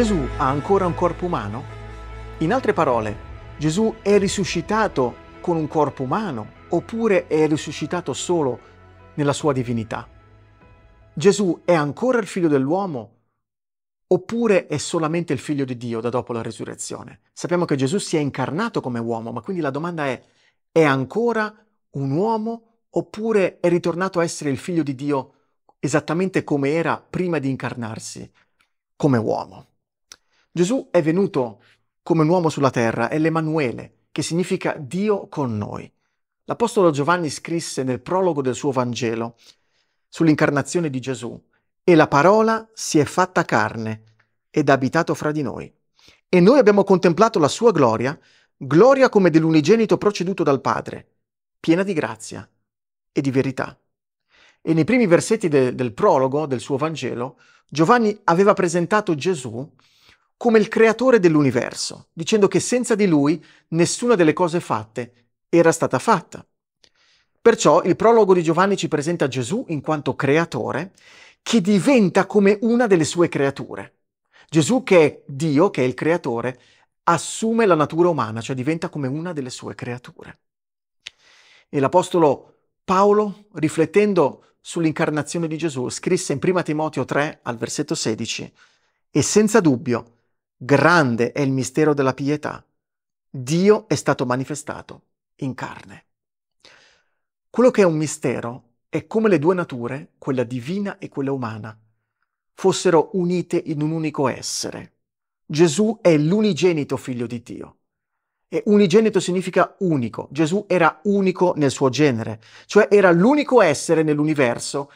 Gesù ha ancora un corpo umano? In altre parole, Gesù è risuscitato con un corpo umano oppure è risuscitato solo nella sua divinità? Gesù è ancora il figlio dell'uomo oppure è solamente il figlio di Dio da dopo la risurrezione? Sappiamo che Gesù si è incarnato come uomo, ma quindi la domanda è, è ancora un uomo oppure è ritornato a essere il figlio di Dio esattamente come era prima di incarnarsi come uomo? Gesù è venuto come un uomo sulla terra, è l'Emanuele, che significa Dio con noi. L'Apostolo Giovanni scrisse nel prologo del suo Vangelo sull'incarnazione di Gesù e la parola si è fatta carne ed ha abitato fra di noi. E noi abbiamo contemplato la sua gloria, gloria come dell'unigenito proceduto dal Padre, piena di grazia e di verità. E nei primi versetti de- del prologo del suo Vangelo, Giovanni aveva presentato Gesù come il creatore dell'universo, dicendo che senza di lui nessuna delle cose fatte era stata fatta. Perciò il prologo di Giovanni ci presenta Gesù in quanto creatore che diventa come una delle sue creature. Gesù che è Dio, che è il creatore, assume la natura umana, cioè diventa come una delle sue creature. E l'Apostolo Paolo, riflettendo sull'incarnazione di Gesù, scrisse in 1 Timoteo 3 al versetto 16, e senza dubbio Grande è il mistero della pietà. Dio è stato manifestato in carne. Quello che è un mistero è come le due nature, quella divina e quella umana, fossero unite in un unico essere. Gesù è l'unigenito figlio di Dio. E unigenito significa unico. Gesù era unico nel suo genere, cioè era l'unico essere nell'universo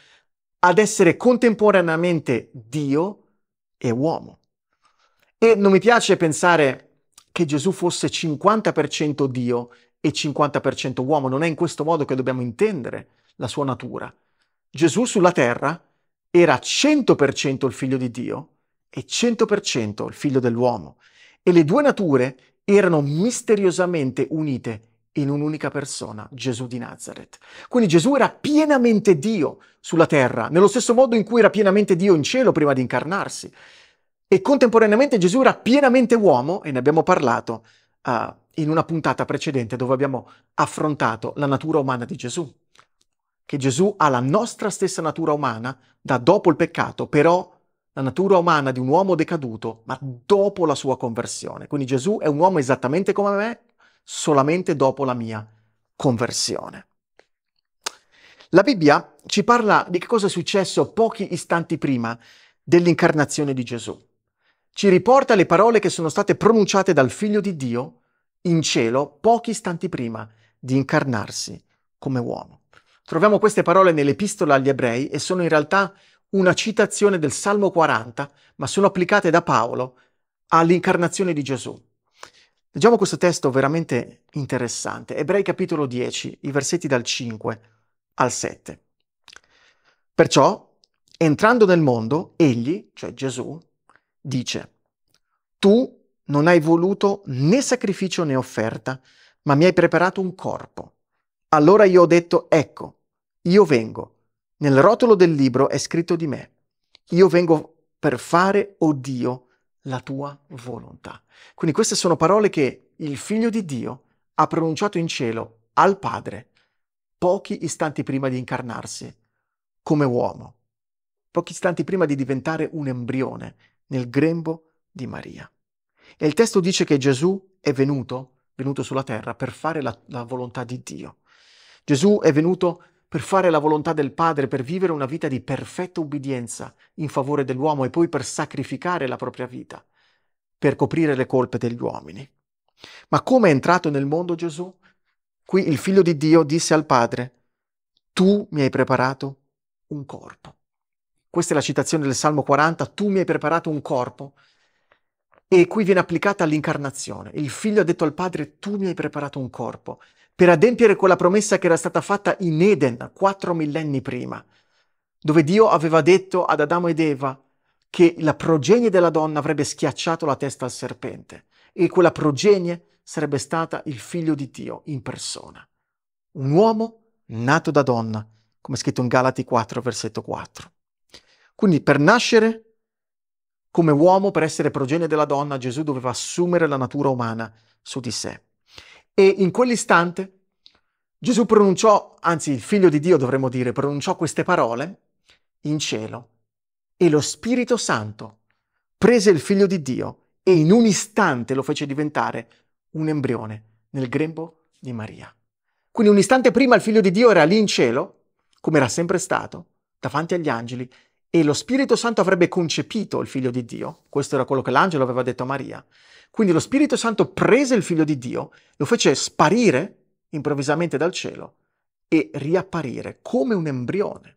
ad essere contemporaneamente Dio e uomo. E non mi piace pensare che Gesù fosse 50% Dio e 50% uomo, non è in questo modo che dobbiamo intendere la sua natura. Gesù sulla terra era 100% il figlio di Dio e 100% il figlio dell'uomo e le due nature erano misteriosamente unite in un'unica persona, Gesù di Nazareth. Quindi Gesù era pienamente Dio sulla terra, nello stesso modo in cui era pienamente Dio in cielo prima di incarnarsi e contemporaneamente Gesù era pienamente uomo, e ne abbiamo parlato uh, in una puntata precedente dove abbiamo affrontato la natura umana di Gesù, che Gesù ha la nostra stessa natura umana da dopo il peccato, però la natura umana di un uomo decaduto, ma dopo la sua conversione. Quindi Gesù è un uomo esattamente come me, solamente dopo la mia conversione. La Bibbia ci parla di che cosa è successo pochi istanti prima dell'incarnazione di Gesù ci riporta le parole che sono state pronunciate dal Figlio di Dio in cielo pochi istanti prima di incarnarsi come uomo. Troviamo queste parole nell'epistola agli ebrei e sono in realtà una citazione del Salmo 40, ma sono applicate da Paolo all'incarnazione di Gesù. Leggiamo questo testo veramente interessante, Ebrei capitolo 10, i versetti dal 5 al 7. Perciò, entrando nel mondo, egli, cioè Gesù, dice, tu non hai voluto né sacrificio né offerta, ma mi hai preparato un corpo. Allora io ho detto, ecco, io vengo. Nel rotolo del libro è scritto di me. Io vengo per fare, o oh Dio, la tua volontà. Quindi queste sono parole che il figlio di Dio ha pronunciato in cielo al Padre pochi istanti prima di incarnarsi come uomo, pochi istanti prima di diventare un embrione nel grembo di Maria. E il testo dice che Gesù è venuto, venuto sulla terra per fare la, la volontà di Dio. Gesù è venuto per fare la volontà del Padre, per vivere una vita di perfetta ubbidienza in favore dell'uomo e poi per sacrificare la propria vita, per coprire le colpe degli uomini. Ma come è entrato nel mondo Gesù? Qui il figlio di Dio disse al Padre, tu mi hai preparato un corpo. Questa è la citazione del Salmo 40, tu mi hai preparato un corpo. E qui viene applicata all'incarnazione. Il figlio ha detto al padre, tu mi hai preparato un corpo, per adempiere quella promessa che era stata fatta in Eden quattro millenni prima, dove Dio aveva detto ad Adamo ed Eva che la progenie della donna avrebbe schiacciato la testa al serpente e quella progenie sarebbe stata il figlio di Dio in persona. Un uomo nato da donna, come scritto in Galati 4, versetto 4. Quindi per nascere come uomo, per essere progenie della donna, Gesù doveva assumere la natura umana su di sé. E in quell'istante Gesù pronunciò, anzi il figlio di Dio dovremmo dire, pronunciò queste parole in cielo e lo Spirito Santo prese il figlio di Dio e in un istante lo fece diventare un embrione nel grembo di Maria. Quindi un istante prima il figlio di Dio era lì in cielo, come era sempre stato, davanti agli angeli, e lo Spirito Santo avrebbe concepito il figlio di Dio. Questo era quello che l'angelo aveva detto a Maria. Quindi lo Spirito Santo prese il figlio di Dio, lo fece sparire improvvisamente dal cielo e riapparire come un embrione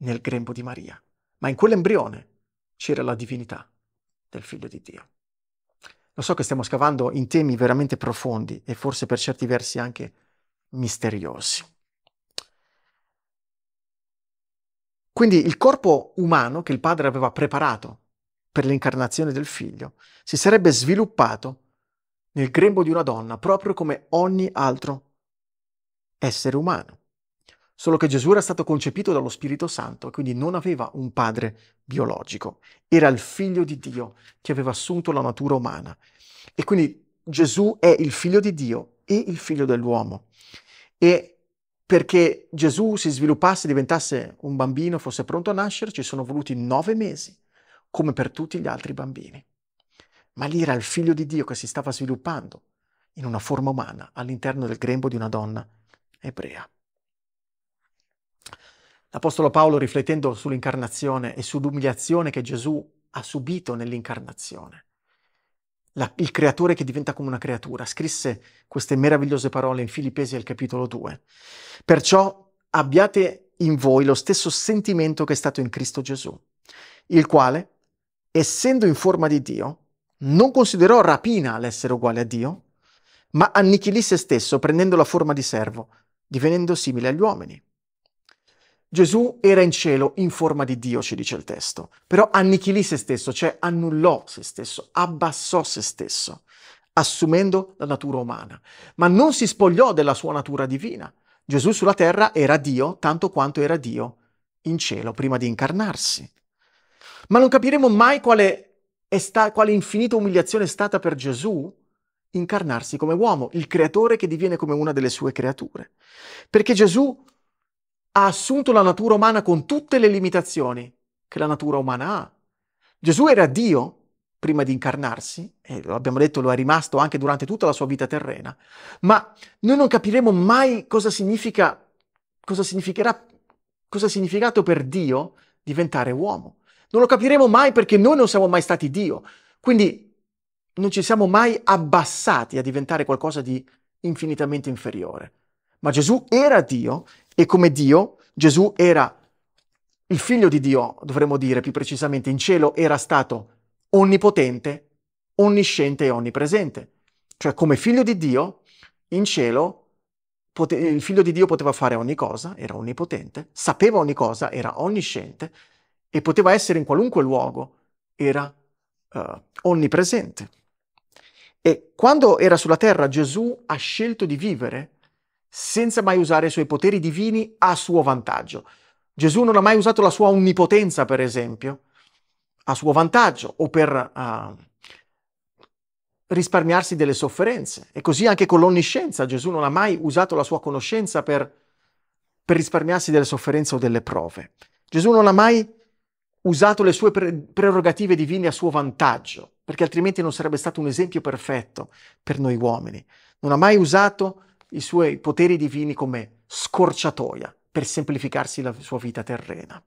nel grembo di Maria. Ma in quell'embrione c'era la divinità del figlio di Dio. Lo so che stiamo scavando in temi veramente profondi e forse per certi versi anche misteriosi. Quindi il corpo umano che il padre aveva preparato per l'incarnazione del figlio si sarebbe sviluppato nel grembo di una donna proprio come ogni altro essere umano. Solo che Gesù era stato concepito dallo Spirito Santo e quindi non aveva un padre biologico, era il figlio di Dio che aveva assunto la natura umana. E quindi Gesù è il figlio di Dio e il figlio dell'uomo. E perché Gesù si sviluppasse, diventasse un bambino, fosse pronto a nascere, ci sono voluti nove mesi, come per tutti gli altri bambini. Ma lì era il figlio di Dio che si stava sviluppando in una forma umana all'interno del grembo di una donna ebrea. L'Apostolo Paolo, riflettendo sull'incarnazione e sull'umiliazione che Gesù ha subito nell'incarnazione, la, il creatore che diventa come una creatura, scrisse queste meravigliose parole in Filippesi al capitolo 2. Perciò abbiate in voi lo stesso sentimento che è stato in Cristo Gesù, il quale, essendo in forma di Dio, non considerò rapina l'essere uguale a Dio, ma annichilì se stesso prendendo la forma di servo, divenendo simile agli uomini. Gesù era in cielo in forma di Dio, ci dice il testo, però annichilì se stesso, cioè annullò se stesso, abbassò se stesso, assumendo la natura umana, ma non si spogliò della sua natura divina. Gesù sulla terra era Dio tanto quanto era Dio in cielo prima di incarnarsi. Ma non capiremo mai quale, sta- quale infinita umiliazione è stata per Gesù incarnarsi come uomo, il creatore che diviene come una delle sue creature. Perché Gesù ha assunto la natura umana con tutte le limitazioni che la natura umana ha. Gesù era Dio prima di incarnarsi, e lo abbiamo detto lo è rimasto anche durante tutta la sua vita terrena, ma noi non capiremo mai cosa significa, cosa significherà, cosa ha significato per Dio diventare uomo. Non lo capiremo mai perché noi non siamo mai stati Dio, quindi non ci siamo mai abbassati a diventare qualcosa di infinitamente inferiore. Ma Gesù era Dio e come Dio, Gesù era il figlio di Dio, dovremmo dire più precisamente, in cielo era stato onnipotente, onnisciente e onnipresente. Cioè come figlio di Dio, in cielo pote- il figlio di Dio poteva fare ogni cosa, era onnipotente, sapeva ogni cosa, era onnisciente e poteva essere in qualunque luogo, era uh, onnipresente. E quando era sulla terra Gesù ha scelto di vivere senza mai usare i suoi poteri divini a suo vantaggio. Gesù non ha mai usato la sua onnipotenza, per esempio, a suo vantaggio o per uh, risparmiarsi delle sofferenze. E così anche con l'onniscienza Gesù non ha mai usato la sua conoscenza per, per risparmiarsi delle sofferenze o delle prove. Gesù non ha mai usato le sue pre- prerogative divine a suo vantaggio, perché altrimenti non sarebbe stato un esempio perfetto per noi uomini. Non ha mai usato i suoi poteri divini come scorciatoia per semplificarsi la sua vita terrena.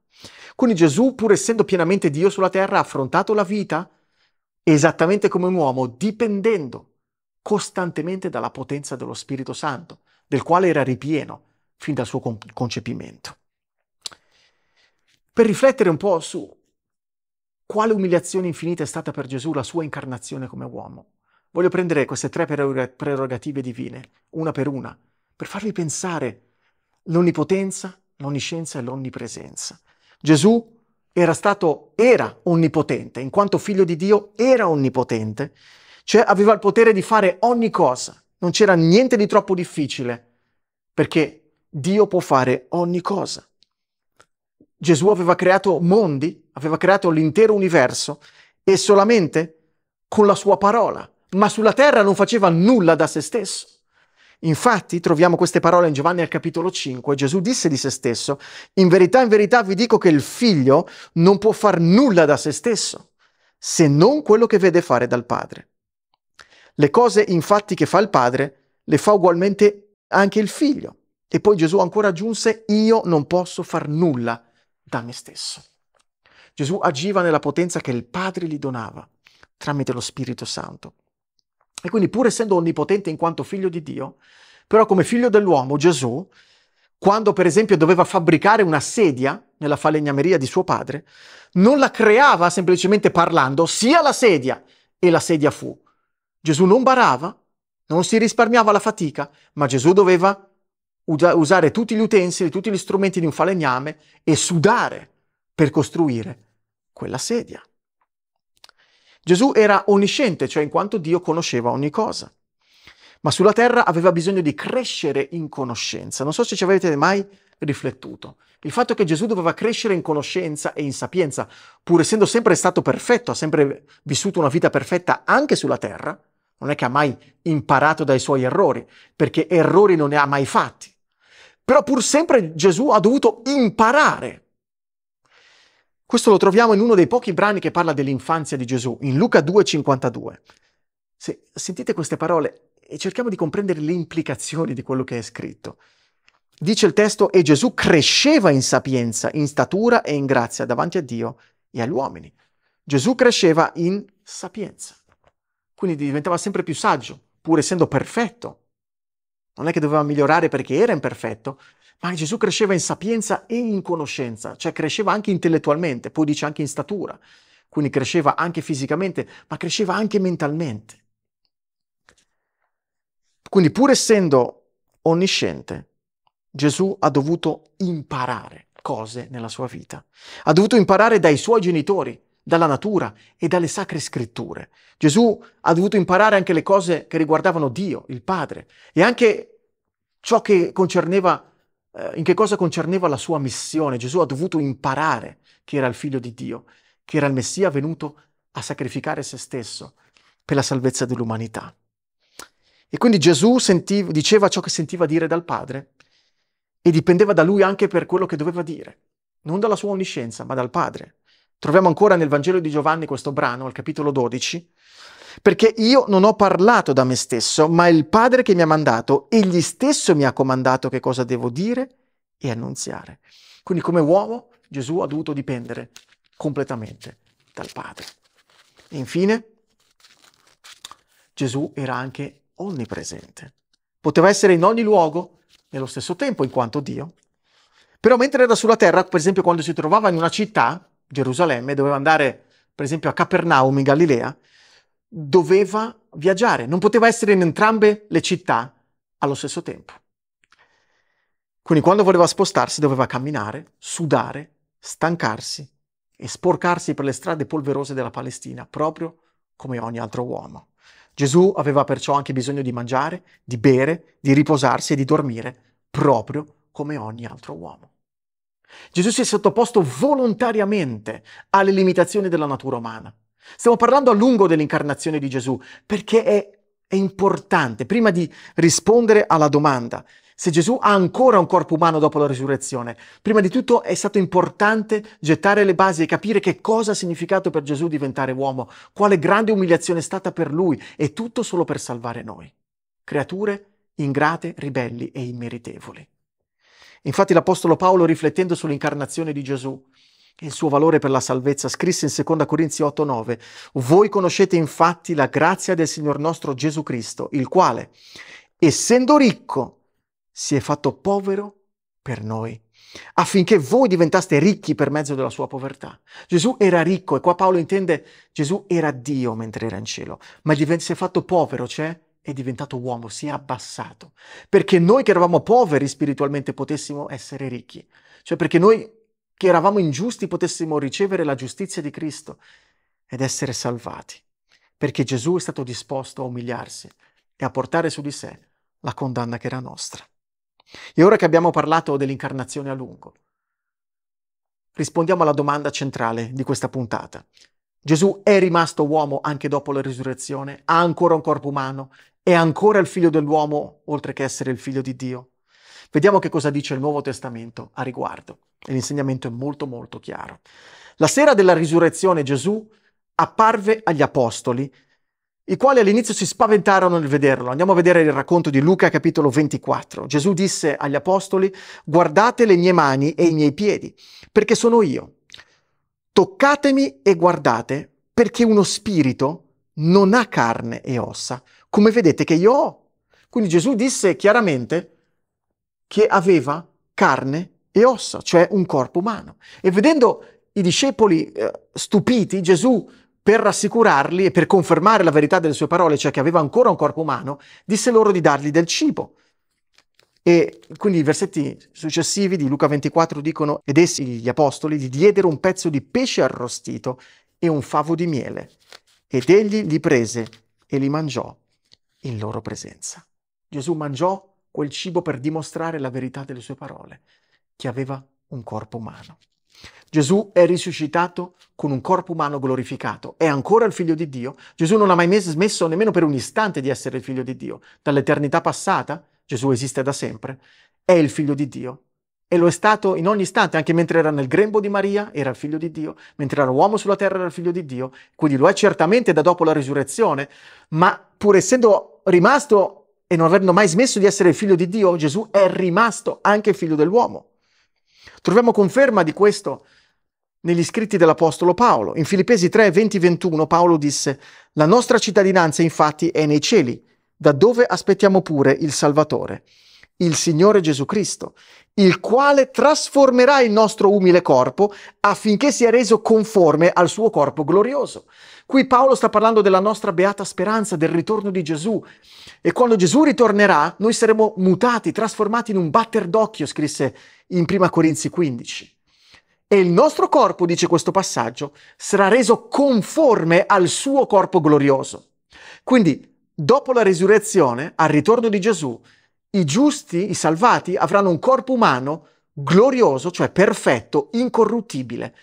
Quindi Gesù, pur essendo pienamente Dio sulla terra, ha affrontato la vita esattamente come un uomo, dipendendo costantemente dalla potenza dello Spirito Santo, del quale era ripieno fin dal suo con- concepimento. Per riflettere un po' su quale umiliazione infinita è stata per Gesù la sua incarnazione come uomo, Voglio prendere queste tre prerogative divine, una per una, per farvi pensare l'onnipotenza, l'onniscienza e l'onnipresenza. Gesù era stato, era onnipotente, in quanto figlio di Dio era onnipotente, cioè aveva il potere di fare ogni cosa, non c'era niente di troppo difficile, perché Dio può fare ogni cosa. Gesù aveva creato mondi, aveva creato l'intero universo e solamente con la sua parola, ma sulla terra non faceva nulla da se stesso. Infatti troviamo queste parole in Giovanni al capitolo 5. Gesù disse di se stesso, in verità, in verità vi dico che il figlio non può far nulla da se stesso, se non quello che vede fare dal padre. Le cose infatti che fa il padre le fa ugualmente anche il figlio. E poi Gesù ancora aggiunse, io non posso far nulla da me stesso. Gesù agiva nella potenza che il padre gli donava tramite lo Spirito Santo. E quindi pur essendo onnipotente in quanto figlio di Dio, però come figlio dell'uomo Gesù, quando per esempio doveva fabbricare una sedia nella falegnameria di suo padre, non la creava semplicemente parlando, sia la sedia e la sedia fu. Gesù non barava, non si risparmiava la fatica, ma Gesù doveva usare tutti gli utensili, tutti gli strumenti di un falegname e sudare per costruire quella sedia. Gesù era onnisciente, cioè in quanto Dio conosceva ogni cosa, ma sulla terra aveva bisogno di crescere in conoscenza. Non so se ci avete mai riflettuto. Il fatto che Gesù doveva crescere in conoscenza e in sapienza, pur essendo sempre stato perfetto, ha sempre vissuto una vita perfetta anche sulla terra, non è che ha mai imparato dai suoi errori, perché errori non ne ha mai fatti. Però pur sempre Gesù ha dovuto imparare questo lo troviamo in uno dei pochi brani che parla dell'infanzia di Gesù, in Luca 2,52. Se sentite queste parole e cerchiamo di comprendere le implicazioni di quello che è scritto. Dice il testo, e Gesù cresceva in sapienza, in statura e in grazia davanti a Dio e agli uomini. Gesù cresceva in sapienza, quindi diventava sempre più saggio, pur essendo perfetto. Non è che doveva migliorare perché era imperfetto, ma Gesù cresceva in sapienza e in conoscenza, cioè cresceva anche intellettualmente, poi dice anche in statura, quindi cresceva anche fisicamente, ma cresceva anche mentalmente. Quindi pur essendo onnisciente, Gesù ha dovuto imparare cose nella sua vita. Ha dovuto imparare dai suoi genitori, dalla natura e dalle sacre scritture. Gesù ha dovuto imparare anche le cose che riguardavano Dio, il Padre, e anche ciò che concerneva eh, in che cosa concerneva la sua missione. Gesù ha dovuto imparare che era il figlio di Dio, che era il Messia venuto a sacrificare se stesso per la salvezza dell'umanità. E quindi Gesù sentiva, diceva ciò che sentiva dire dal Padre e dipendeva da lui anche per quello che doveva dire, non dalla sua onniscienza, ma dal Padre. Troviamo ancora nel Vangelo di Giovanni questo brano, al capitolo 12, perché io non ho parlato da me stesso, ma il Padre che mi ha mandato, egli stesso mi ha comandato che cosa devo dire e annunziare. Quindi come uomo Gesù ha dovuto dipendere completamente dal Padre. E infine, Gesù era anche onnipresente. Poteva essere in ogni luogo nello stesso tempo in quanto Dio. Però mentre era sulla terra, per esempio quando si trovava in una città, Gerusalemme, doveva andare per esempio a Capernaum in Galilea, doveva viaggiare, non poteva essere in entrambe le città allo stesso tempo. Quindi quando voleva spostarsi doveva camminare, sudare, stancarsi e sporcarsi per le strade polverose della Palestina, proprio come ogni altro uomo. Gesù aveva perciò anche bisogno di mangiare, di bere, di riposarsi e di dormire, proprio come ogni altro uomo. Gesù si è sottoposto volontariamente alle limitazioni della natura umana. Stiamo parlando a lungo dell'incarnazione di Gesù perché è, è importante, prima di rispondere alla domanda se Gesù ha ancora un corpo umano dopo la risurrezione, prima di tutto è stato importante gettare le basi e capire che cosa ha significato per Gesù diventare uomo, quale grande umiliazione è stata per lui e tutto solo per salvare noi, creature ingrate, ribelli e immeritevoli. Infatti l'Apostolo Paolo, riflettendo sull'incarnazione di Gesù, il suo valore per la salvezza, scrisse in 2 Corinzi 8:9: Voi conoscete infatti la grazia del Signor nostro Gesù Cristo, il quale, essendo ricco, si è fatto povero per noi, affinché voi diventaste ricchi per mezzo della sua povertà. Gesù era ricco e qua Paolo intende Gesù era Dio mentre era in cielo, ma si è fatto povero, cioè è diventato uomo, si è abbassato, perché noi che eravamo poveri spiritualmente potessimo essere ricchi, cioè perché noi che eravamo ingiusti potessimo ricevere la giustizia di Cristo ed essere salvati, perché Gesù è stato disposto a umiliarsi e a portare su di sé la condanna che era nostra. E ora che abbiamo parlato dell'incarnazione a lungo, rispondiamo alla domanda centrale di questa puntata. Gesù è rimasto uomo anche dopo la risurrezione, ha ancora un corpo umano, è ancora il figlio dell'uomo oltre che essere il figlio di Dio. Vediamo che cosa dice il Nuovo Testamento a riguardo. l'insegnamento è molto molto chiaro. La sera della risurrezione Gesù apparve agli apostoli, i quali all'inizio si spaventarono nel vederlo. Andiamo a vedere il racconto di Luca capitolo 24. Gesù disse agli apostoli, guardate le mie mani e i miei piedi, perché sono io. Toccatemi e guardate, perché uno spirito non ha carne e ossa, come vedete che io ho. Quindi Gesù disse chiaramente, che aveva carne e ossa, cioè un corpo umano. E vedendo i discepoli eh, stupiti, Gesù, per rassicurarli e per confermare la verità delle sue parole, cioè che aveva ancora un corpo umano, disse loro di dargli del cibo. E quindi i versetti successivi di Luca 24 dicono, ed essi, gli apostoli, gli diedero un pezzo di pesce arrostito e un favo di miele, ed egli li prese e li mangiò in loro presenza. Gesù mangiò quel cibo per dimostrare la verità delle sue parole, che aveva un corpo umano. Gesù è risuscitato con un corpo umano glorificato, è ancora il figlio di Dio. Gesù non ha mai smesso nemmeno per un istante di essere il figlio di Dio. Dall'eternità passata, Gesù esiste da sempre, è il figlio di Dio e lo è stato in ogni istante, anche mentre era nel grembo di Maria, era il figlio di Dio, mentre era uomo sulla terra era il figlio di Dio, quindi lo è certamente da dopo la risurrezione, ma pur essendo rimasto e non avendo mai smesso di essere figlio di Dio, Gesù è rimasto anche figlio dell'uomo. Troviamo conferma di questo negli scritti dell'Apostolo Paolo. In Filippesi 3, 20, 21 Paolo disse, la nostra cittadinanza infatti è nei cieli, da dove aspettiamo pure il Salvatore, il Signore Gesù Cristo, il quale trasformerà il nostro umile corpo affinché sia reso conforme al suo corpo glorioso, Qui Paolo sta parlando della nostra beata speranza, del ritorno di Gesù. E quando Gesù ritornerà, noi saremo mutati, trasformati in un batter d'occhio, scrisse in 1 Corinzi 15. E il nostro corpo, dice questo passaggio, sarà reso conforme al suo corpo glorioso. Quindi, dopo la risurrezione, al ritorno di Gesù, i giusti, i salvati, avranno un corpo umano glorioso, cioè perfetto, incorruttibile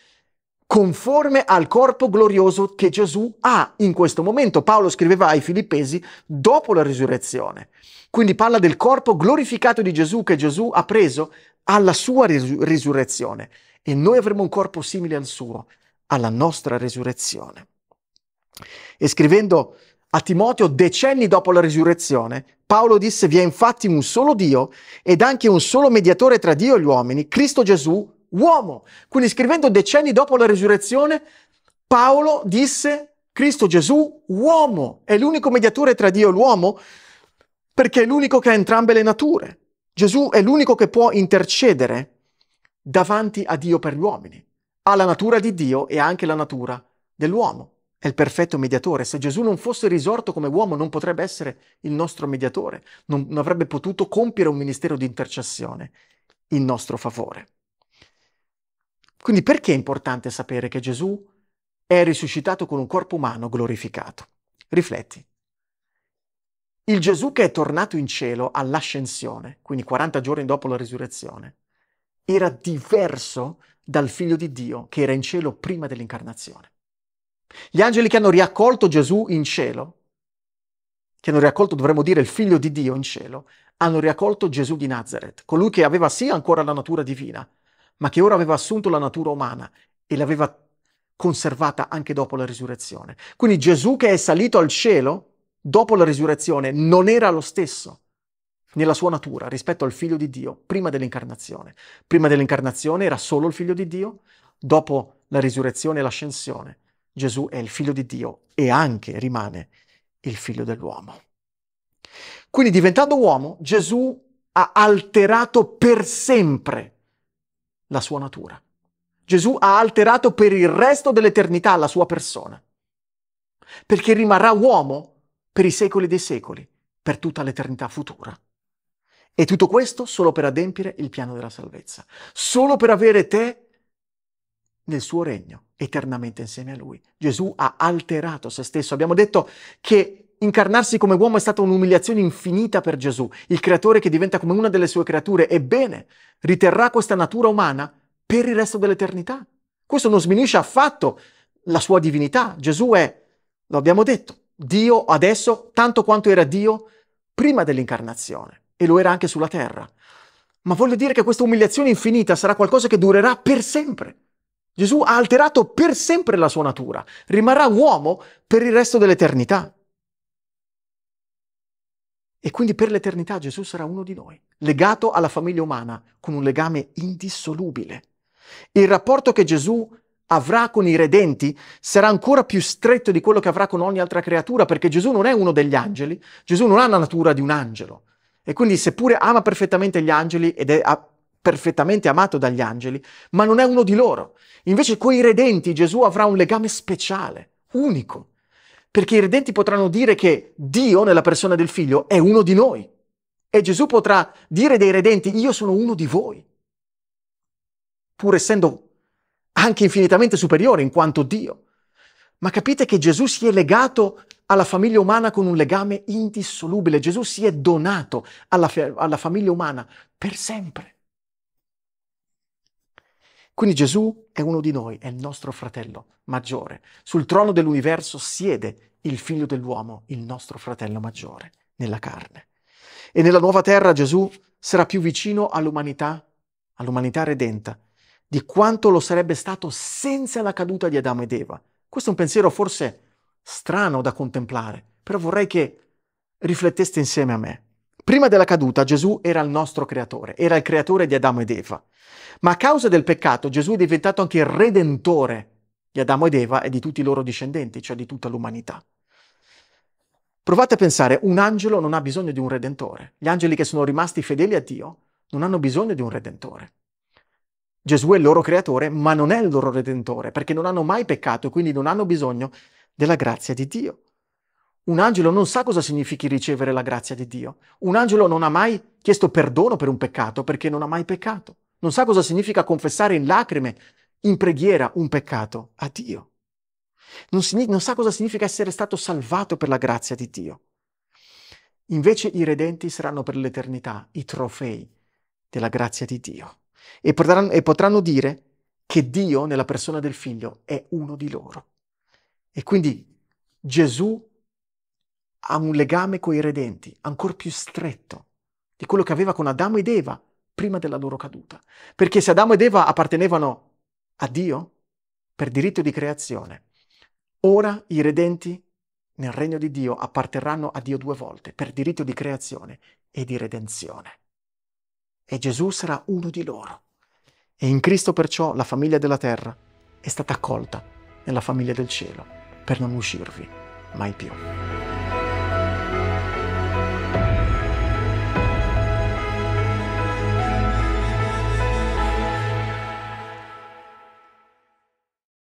conforme al corpo glorioso che Gesù ha in questo momento. Paolo scriveva ai Filippesi dopo la risurrezione. Quindi parla del corpo glorificato di Gesù che Gesù ha preso alla sua risur- risurrezione e noi avremo un corpo simile al suo, alla nostra risurrezione. E scrivendo a Timoteo decenni dopo la risurrezione, Paolo disse vi è infatti un solo Dio ed anche un solo mediatore tra Dio e gli uomini, Cristo Gesù, uomo. Quindi scrivendo decenni dopo la risurrezione, Paolo disse Cristo Gesù uomo, è l'unico mediatore tra Dio e l'uomo perché è l'unico che ha entrambe le nature. Gesù è l'unico che può intercedere davanti a Dio per gli uomini. Ha la natura di Dio e anche la natura dell'uomo. È il perfetto mediatore. Se Gesù non fosse risorto come uomo non potrebbe essere il nostro mediatore, non avrebbe potuto compiere un ministero di intercessione in nostro favore. Quindi perché è importante sapere che Gesù è risuscitato con un corpo umano glorificato? Rifletti. Il Gesù che è tornato in cielo all'ascensione, quindi 40 giorni dopo la risurrezione, era diverso dal figlio di Dio che era in cielo prima dell'incarnazione. Gli angeli che hanno riaccolto Gesù in cielo, che hanno riaccolto, dovremmo dire, il figlio di Dio in cielo, hanno riaccolto Gesù di Nazareth, colui che aveva sì ancora la natura divina, ma che ora aveva assunto la natura umana e l'aveva conservata anche dopo la risurrezione. Quindi Gesù che è salito al cielo dopo la risurrezione non era lo stesso nella sua natura rispetto al figlio di Dio prima dell'incarnazione. Prima dell'incarnazione era solo il figlio di Dio, dopo la risurrezione e l'ascensione Gesù è il figlio di Dio e anche rimane il figlio dell'uomo. Quindi diventando uomo Gesù ha alterato per sempre la sua natura. Gesù ha alterato per il resto dell'eternità la sua persona, perché rimarrà uomo per i secoli dei secoli, per tutta l'eternità futura. E tutto questo solo per adempiere il piano della salvezza, solo per avere te nel suo regno, eternamente insieme a lui. Gesù ha alterato se stesso. Abbiamo detto che Incarnarsi come uomo è stata un'umiliazione infinita per Gesù, il creatore che diventa come una delle sue creature, ebbene, riterrà questa natura umana per il resto dell'eternità. Questo non sminuisce affatto la sua divinità. Gesù è, lo abbiamo detto, Dio adesso tanto quanto era Dio prima dell'incarnazione e lo era anche sulla terra. Ma voglio dire che questa umiliazione infinita sarà qualcosa che durerà per sempre. Gesù ha alterato per sempre la sua natura, rimarrà uomo per il resto dell'eternità. E quindi per l'eternità Gesù sarà uno di noi, legato alla famiglia umana con un legame indissolubile. Il rapporto che Gesù avrà con i redenti sarà ancora più stretto di quello che avrà con ogni altra creatura, perché Gesù non è uno degli angeli, Gesù non ha la natura di un angelo. E quindi seppure ama perfettamente gli angeli ed è perfettamente amato dagli angeli, ma non è uno di loro. Invece con i redenti Gesù avrà un legame speciale, unico perché i redenti potranno dire che Dio nella persona del figlio è uno di noi. E Gesù potrà dire dei redenti, io sono uno di voi, pur essendo anche infinitamente superiore in quanto Dio. Ma capite che Gesù si è legato alla famiglia umana con un legame indissolubile. Gesù si è donato alla, alla famiglia umana per sempre. Quindi Gesù è uno di noi, è il nostro fratello maggiore. Sul trono dell'universo siede il figlio dell'uomo, il nostro fratello maggiore, nella carne. E nella nuova terra Gesù sarà più vicino all'umanità, all'umanità redenta, di quanto lo sarebbe stato senza la caduta di Adamo ed Eva. Questo è un pensiero forse strano da contemplare, però vorrei che rifletteste insieme a me. Prima della caduta Gesù era il nostro creatore, era il creatore di Adamo ed Eva. Ma a causa del peccato Gesù è diventato anche il redentore di Adamo ed Eva e di tutti i loro discendenti, cioè di tutta l'umanità. Provate a pensare, un angelo non ha bisogno di un redentore. Gli angeli che sono rimasti fedeli a Dio non hanno bisogno di un redentore. Gesù è il loro creatore, ma non è il loro redentore, perché non hanno mai peccato e quindi non hanno bisogno della grazia di Dio. Un angelo non sa cosa significhi ricevere la grazia di Dio. Un angelo non ha mai chiesto perdono per un peccato perché non ha mai peccato. Non sa cosa significa confessare in lacrime, in preghiera, un peccato a Dio. Non, si, non sa cosa significa essere stato salvato per la grazia di Dio. Invece i redenti saranno per l'eternità i trofei della grazia di Dio e potranno, e potranno dire che Dio nella persona del figlio è uno di loro. E quindi Gesù ha un legame coi redenti, ancora più stretto di quello che aveva con Adamo ed Eva prima della loro caduta. Perché se Adamo ed Eva appartenevano a Dio per diritto di creazione, ora i redenti nel regno di Dio apparterranno a Dio due volte, per diritto di creazione e di redenzione. E Gesù sarà uno di loro. E in Cristo perciò la famiglia della terra è stata accolta nella famiglia del cielo, per non uscirvi mai più.